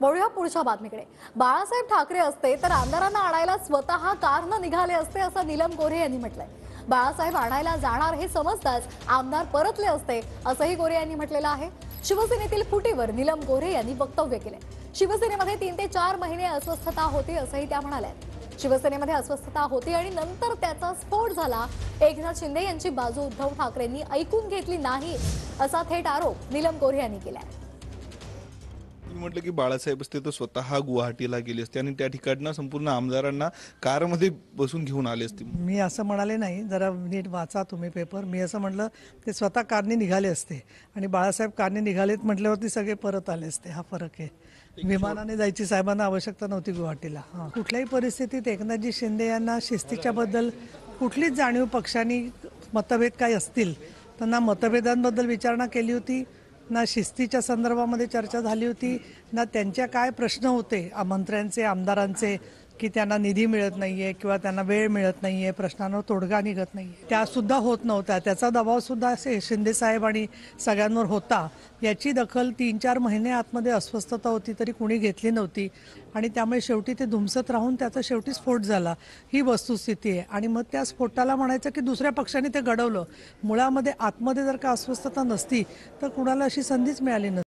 वळूया पुढच्या बातमीकडे बाळासाहेब ठाकरे असते तर आमदारांना आणायला स्वतः कारण निघाले असते असं नीलम गोरे यांनी म्हटलंय बाळासाहेब आणायला जाणार हे समजताच आमदार परतले असते असंही गोरे यांनी म्हटलेलं आहे शिवसेनेतील फुटीवर नीलम गोरे यांनी वक्तव्य केले शिवसेनेमध्ये तीन ते चार महिने अस्वस्थता होती असंही त्या म्हणाल्या शिवसेनेमध्ये अस्वस्थता होती आणि नंतर त्याचा स्फोट झाला एकनाथ शिंदे यांची बाजू उद्धव ठाकरेंनी ऐकून घेतली नाही असा थेट आरोप नीलम गोरे यांनी केला तुम्ही म्हटलं की बाळासाहेब असते तर स्वतः गुवाहाटीला गेले असते आणि त्या ठिकाणी संपूर्ण आमदारांना कारमध्ये बसून घेऊन आले असते मी असं म्हणाले नाही जरा नीट वाचा तुम्ही पेपर मी असं म्हटलं ते स्वतः कारने निघाले असते आणि बाळासाहेब कारने निघालेत म्हटल्यावरती सगळे परत आले असते हा फरक आहे विमानाने जायची साहेबांना आवश्यकता नव्हती गुवाहाटीला कुठल्याही परिस्थितीत एकनाथजी शिंदे यांना शिस्तीच्या बद्दल कुठलीच जाणीव पक्षांनी मतभेद काही असतील त्यांना मतभेदांबद्दल विचारणा केली होती ना शिस्तीच्या संदर्भामध्ये चर्चा झाली होती ना त्यांच्या काय प्रश्न होते मंत्र्यांचे आमदारांचे की त्यांना निधी मिळत नाहीये किंवा त्यांना वेळ मिळत नाहीये प्रश्नांवर तोडगा निघत नाही त्या सुद्धा होत नव्हत्या त्याचा दबाव सुद्धा शिंदे साहेब आणि सगळ्यांवर होता याची दखल तीन चार महिने आतमध्ये अस्वस्थता होती तरी कुणी घेतली नव्हती आणि त्यामुळे शेवटी ते धुमसत राहून त्याचा शेवटी स्फोट झाला ही वस्तुस्थिती आहे आणि मग त्या स्फोटाला म्हणायचं की दुसऱ्या पक्षाने ते घडवलं मुळामध्ये आतमध्ये जर का अस्वस्थता नसती तर कुणाला अशी संधीच मिळाली नसती